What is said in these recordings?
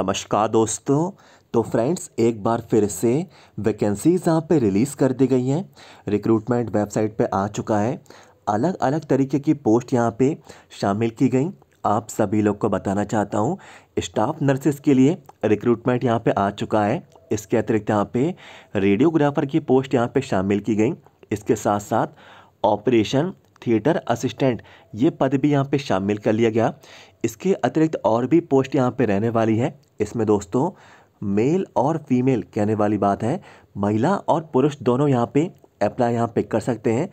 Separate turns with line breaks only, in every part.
नमस्कार दोस्तों तो फ्रेंड्स एक बार फिर से वैकेंसीज़ यहाँ पे रिलीज़ कर दी गई हैं रिक्रूटमेंट वेबसाइट पे आ चुका है अलग अलग तरीके की पोस्ट यहाँ पे शामिल की गई आप सभी लोग को बताना चाहता हूँ स्टाफ नर्सेस के लिए रिक्रूटमेंट यहाँ पे आ चुका है इसके अतिरिक्त यहाँ पे रेडियोग्राफर की पोस्ट यहाँ पर शामिल की गई इसके साथ साथ ऑपरेशन थिएटर असिस्टेंट ये पद भी यहाँ पे शामिल कर लिया गया इसके अतिरिक्त और भी पोस्ट यहाँ पे रहने वाली है इसमें दोस्तों मेल और फीमेल कहने वाली बात है महिला और पुरुष दोनों यहाँ पे अप्लाई यहाँ पे कर सकते हैं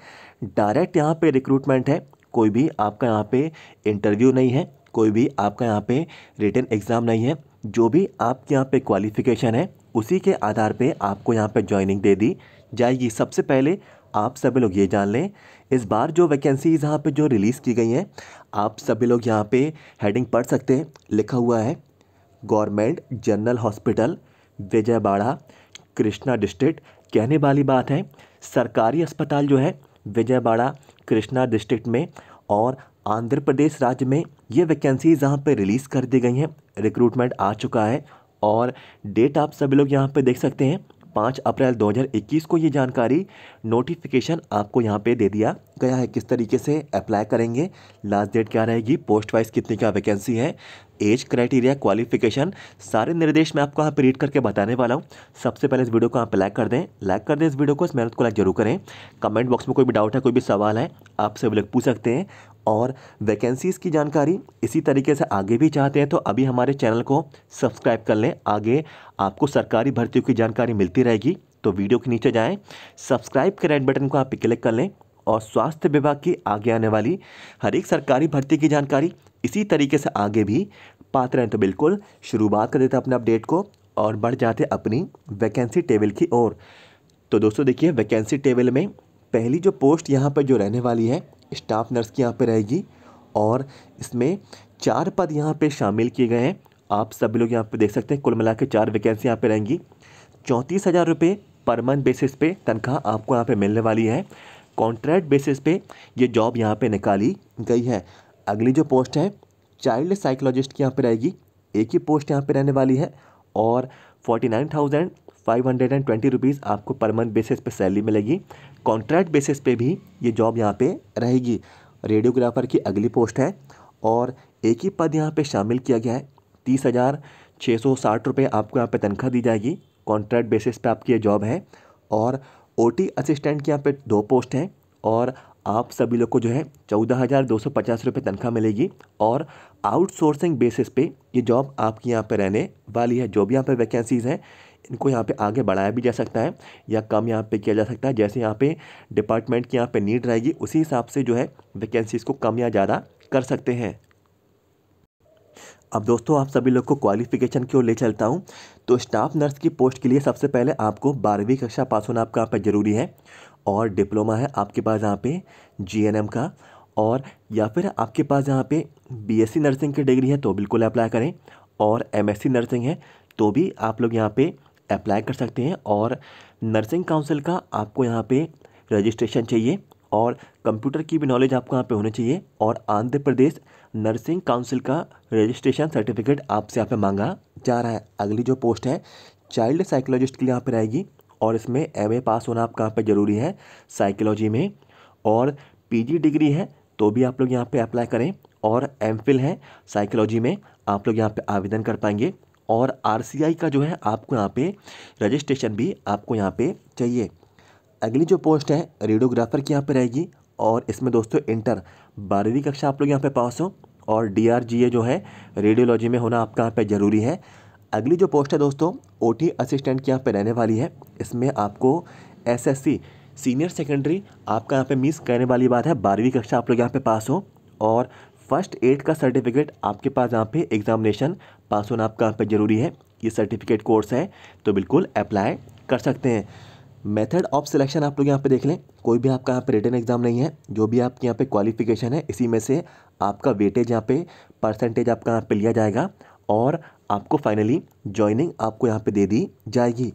डायरेक्ट यहाँ पे रिक्रूटमेंट है कोई भी आपका यहाँ पे इंटरव्यू नहीं है कोई भी आपका यहाँ पे रिटर्न एग्ज़ाम नहीं है जो भी आपके यहाँ पे क्वालिफ़िकेशन है उसी के आधार पे आपको यहाँ पे ज्वाइनिंग दे दी जाएगी सबसे पहले आप सभी लोग ये जान लें इस बार जो वैकेंसीज़ यहाँ पे जो रिलीज़ की गई हैं आप सभी लोग यहाँ पे हेडिंग पढ़ सकते हैं लिखा हुआ है government general hospital Vijayawada Krishna district कहने वाली बात है सरकारी अस्पताल जो है विजयवाड़ा कृष्णा डिस्ट्रिक्ट में और आंध्र प्रदेश राज्य में ये वैकेंसीज़ यहाँ पर रिलीज़ कर दी गई हैं रिक्रूटमेंट आ चुका है और डेट आप सभी लोग यहाँ पर देख सकते हैं पाँच अप्रैल 2021 को ये जानकारी नोटिफिकेशन आपको यहाँ पे दे दिया गया है किस तरीके से अप्लाई करेंगे लास्ट डेट क्या रहेगी पोस्ट वाइज कितनी क्या वैकेंसी है एज क्राइटेरिया क्वालिफिकेशन सारे निर्देश मैं आपको यहाँ पर रीड करके बताने वाला हूँ सबसे पहले इस वीडियो को आप लाइक कर दें लाइक कर दें इस वीडियो को इस मेहनत को लाइक जरूर करें कमेंट बॉक्स में कोई भी डाउट है कोई भी सवाल है आप सभी लोग पूछ सकते हैं और वैकेंसीज़ की जानकारी इसी तरीके से आगे भी चाहते हैं तो अभी हमारे चैनल को सब्सक्राइब कर लें आगे आपको सरकारी भर्तियों की जानकारी मिलती रहेगी तो वीडियो के नीचे जाएं सब्सक्राइब के रेड बटन को आप क्लिक कर लें और स्वास्थ्य विभाग की आगे आने वाली हर एक सरकारी भर्ती की जानकारी इसी तरीके से आगे भी पाते हैं तो बिल्कुल शुरुआत कर देते हैं अपने अपडेट को और बढ़ जाते अपनी वैकेंसी टेबल की ओर तो दोस्तों देखिए वैकेंसी टेबल में पहली जो पोस्ट यहाँ पर जो रहने वाली है स्टाफ नर्स की यहाँ पे रहेगी और इसमें चार पद यहाँ पे शामिल किए गए हैं आप सभी लोग यहाँ पे देख सकते हैं कुल मिला के चार वैकेंसी यहाँ पे रहेंगी चौंतीस हज़ार रुपये पर मंथ बेसिस पे तनख्वाह आपको यहाँ पे मिलने वाली है कॉन्ट्रैक्ट बेसिस पे ये जॉब यहाँ पे निकाली गई है अगली जो पोस्ट है चाइल्ड साइकोलॉजिस्ट की यहाँ पर रहेगी एक ही पोस्ट यहाँ पे रहने वाली है और forty nine thousand five hundred and twenty rupees आपको पर मंथ बेसिस पे सैलरी मिलेगी कॉन्ट्रैक्ट बेसिस पे भी ये जॉब यहाँ पे रहेगी रेडियोग्राफर की अगली पोस्ट है और एक ही पद यहाँ पे शामिल किया गया है तीस हज़ार छः सौ साठ रुपये आपको यहाँ पे तनख्वाह दी जाएगी कॉन्ट्रैक्ट बेसिस पे आपकी ये जॉब है और ओ असिस्टेंट की यहाँ पर दो पोस्ट हैं और आप सभी लोग को जो है चौदह हज़ार दो सौ पचास रुपये तनख्वाह मिलेगी और आउटसोर्सिंग बेसिस पे ये जॉब आपकी यहाँ पे रहने वाली है जो भी यहाँ पे वैकेंसीज़ हैं इनको यहाँ पे आगे बढ़ाया भी जा सकता है या कम यहाँ पे किया जा सकता है जैसे यहाँ पे डिपार्टमेंट की यहाँ पे नीड रहेगी उसी हिसाब से जो है वैकेंसीज़ को कम या ज़्यादा कर सकते हैं अब दोस्तों आप सभी लोग को क्वालिफिकेशन की ओर ले चलता हूँ तो स्टाफ नर्स की पोस्ट के लिए सबसे पहले आपको बारहवीं कक्षा पास होना आपका यहाँ पर ज़रूरी है और डिप्लोमा है आपके पास यहाँ पे जी का और या फिर आपके पास यहाँ पे बीएससी नर्सिंग की डिग्री है तो बिल्कुल अप्लाई करें और एमएससी नर्सिंग है तो भी आप लोग यहाँ पे अप्लाई कर सकते हैं और नर्सिंग काउंसिल का आपको यहाँ पे रजिस्ट्रेशन चाहिए और कंप्यूटर की भी नॉलेज आपको यहाँ पे होनी चाहिए और आंध्र प्रदेश नर्सिंग काउंसिल का रजिस्ट्रेशन सर्टिफिकेट आपसे यहाँ पे मांगा जा रहा है अगली जो पोस्ट है चाइल्ड साइकोलॉजिस्ट के लिए यहाँ पर रहेगी और इसमें एम पास होना आपका यहाँ पर ज़रूरी है साइकोलॉजी में और पी डिग्री है तो भी आप लोग यहाँ पर अप्लाई करें और एम है साइकोलॉजी में आप लोग यहाँ पर आवेदन कर पाएंगे और आर का जो है आपको यहाँ पे रजिस्ट्रेशन भी आपको यहाँ पे चाहिए अगली जो पोस्ट है रेडियोग्राफर की यहाँ पे रहेगी और इसमें दोस्तों इंटर बारहवीं कक्षा आप लोग यहाँ पे पास हो और डी जो है रेडियोलॉजी में होना आपका यहाँ पे ज़रूरी है अगली जो पोस्ट है दोस्तों ओ असिस्टेंट की यहाँ पर रहने वाली है इसमें आपको एस सीनियर सेकेंडरी आपका यहाँ पे मिस करने वाली बात है बारहवीं कक्षा आप लोग यहाँ पे पास हो और फर्स्ट एड का सर्टिफिकेट आपके पास यहाँ पे एग्जामिनेशन पास होना आपका यहाँ पे ज़रूरी है ये सर्टिफिकेट कोर्स है तो बिल्कुल अप्लाई कर सकते हैं मेथड ऑफ सिलेक्शन आप लोग यहाँ पे देख लें कोई भी आपका यहाँ पे रिटर्न एग्जाम नहीं है जो भी आपके यहाँ पे क्वालिफिकेशन है इसी में से आपका वेटेज यहाँ पे परसेंटेज आपका यहाँ पे लिया जाएगा और आपको फाइनली ज्वाइनिंग आपको यहाँ पे दे दी जाएगी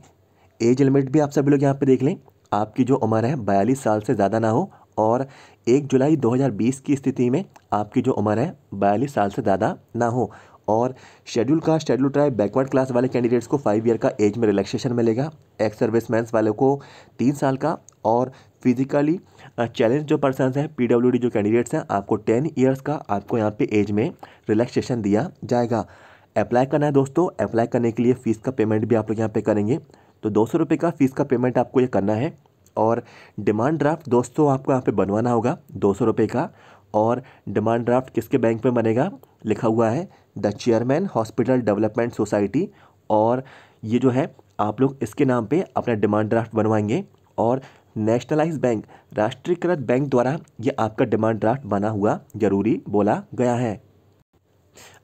एज लिमिट भी आप सभी लोग यहाँ पे देख लें आपकी जो उम्र है बयालीस साल से ज़्यादा ना हो और एक जुलाई 2020 की स्थिति में आपकी जो उम्र है बयालीस साल से ज़्यादा ना हो और शेड्यूल का शेड्यूल ट्राइब बैकवर्ड क्लास वाले कैंडिडेट्स को फाइव ईयर का एज में रिलैक्सेशन मिलेगा एक्स सर्विस मैंस वालों को तीन साल का और फिजिकली चैलेंज जो पर्सन हैं डी जो कैंडिडेट्स हैं आपको टेन ईयर्स का आपको यहाँ पे एज में रिलैक्सेशन दिया जाएगा अप्लाई करना है दोस्तों अप्लाई करने के लिए फ़ीस का पेमेंट भी आप लोग यहाँ पे करेंगे तो दो सौ रुपये का फ़ीस का पेमेंट आपको ये करना है और डिमांड ड्राफ्ट दोस्तों आपको यहाँ पे बनवाना होगा दो सौ रुपये का और डिमांड ड्राफ्ट किसके बैंक में बनेगा लिखा हुआ है the chairman hospital development society और ये जो है आप लोग इसके नाम पे अपना डिमांड ड्राफ्ट बनवाएंगे और नेशनलाइज बैंक राष्ट्रीयकृत बैंक द्वारा ये आपका डिमांड ड्राफ्ट बना हुआ जरूरी बोला गया है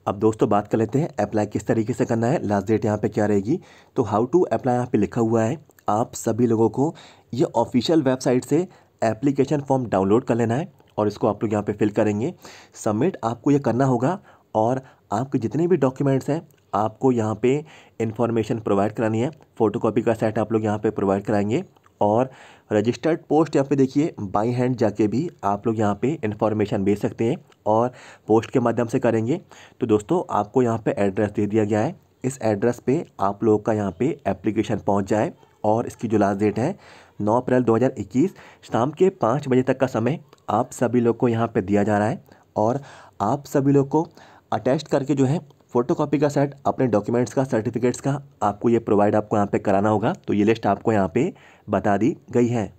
अब दोस्तों बात कर लेते हैं अप्लाई किस तरीके से करना है लास्ट डेट यहाँ पे क्या रहेगी तो हाउ टू अप्लाई यहाँ पे लिखा हुआ है आप सभी लोगों को ये ऑफिशियल वेबसाइट से एप्लीकेशन फॉर्म डाउनलोड कर लेना है और इसको आप लोग यहाँ पे फिल करेंगे सबमिट आपको ये करना होगा और आपके जितने भी डॉक्यूमेंट्स हैं आपको यहाँ पे इन्फॉर्मेशन प्रोवाइड करानी है फ़ोटोकॉपी का सेट आप लोग यहाँ पे प्रोवाइड कराएंगे और रजिस्टर्ड पोस्ट यहाँ पे देखिए बाई हैंड जाके भी आप लोग यहाँ पे इन्फॉर्मेशन भेज सकते हैं और पोस्ट के माध्यम से करेंगे तो दोस्तों आपको यहाँ पर एड्रेस दे दिया गया है इस एड्रेस पे आप लोग का यहाँ पर एप्लीकेशन पहुँच जाए और इसकी जो लास्ट डेट है 9 अप्रैल 2021 शाम के पाँच बजे तक का समय आप सभी लोग को यहाँ पे दिया जा रहा है और आप सभी लोग को अटैच करके जो है फोटोकॉपी का सेट अपने डॉक्यूमेंट्स का सर्टिफिकेट्स का आपको ये प्रोवाइड आपको यहाँ पे कराना होगा तो ये लिस्ट आपको यहाँ पे बता दी गई है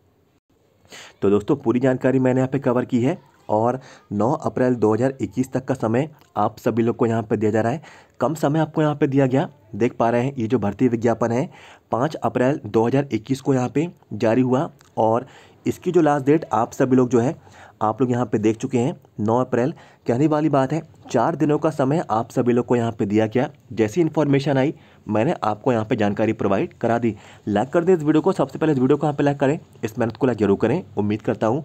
तो दोस्तों पूरी जानकारी मैंने यहाँ पे कवर की है और 9 अप्रैल 2021 तक का समय आप सभी लोग को यहाँ पर दिया जा रहा है कम समय आपको यहाँ पर दिया गया देख पा रहे हैं ये जो भर्ती विज्ञापन है 5 अप्रैल 2021 को यहाँ पे जारी हुआ और इसकी जो लास्ट डेट आप सभी लोग जो है आप लोग यहाँ पे देख चुके हैं 9 अप्रैल कहने वाली बात है चार दिनों का समय आप सभी लोग को यहाँ पे दिया गया जैसी इन्फॉर्मेशन आई मैंने आपको यहाँ पे जानकारी प्रोवाइड करा दी लाइक कर दें इस वीडियो को सबसे पहले इस वीडियो को यहाँ पे लाइक करें इस मेहनत को लाइक जरूर करें उम्मीद करता हूँ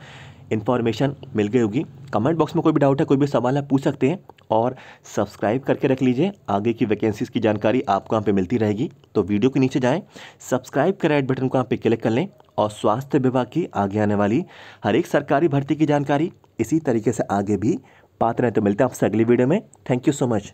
इन्फॉर्मेशन मिल गई होगी कमेंट बॉक्स में कोई भी डाउट है कोई भी सवाल है पूछ सकते हैं और सब्सक्राइब करके रख लीजिए आगे की वैकेंसीज़ की जानकारी आपको यहाँ पे मिलती रहेगी तो वीडियो के नीचे जाएं सब्सक्राइब करें रेड बटन को यहाँ पे क्लिक कर लें और स्वास्थ्य विभाग की आगे आने वाली हर एक सरकारी भर्ती की जानकारी इसी तरीके से आगे भी पात्र हैं तो मिलते हैं आपसे अगली वीडियो में थैंक यू सो मच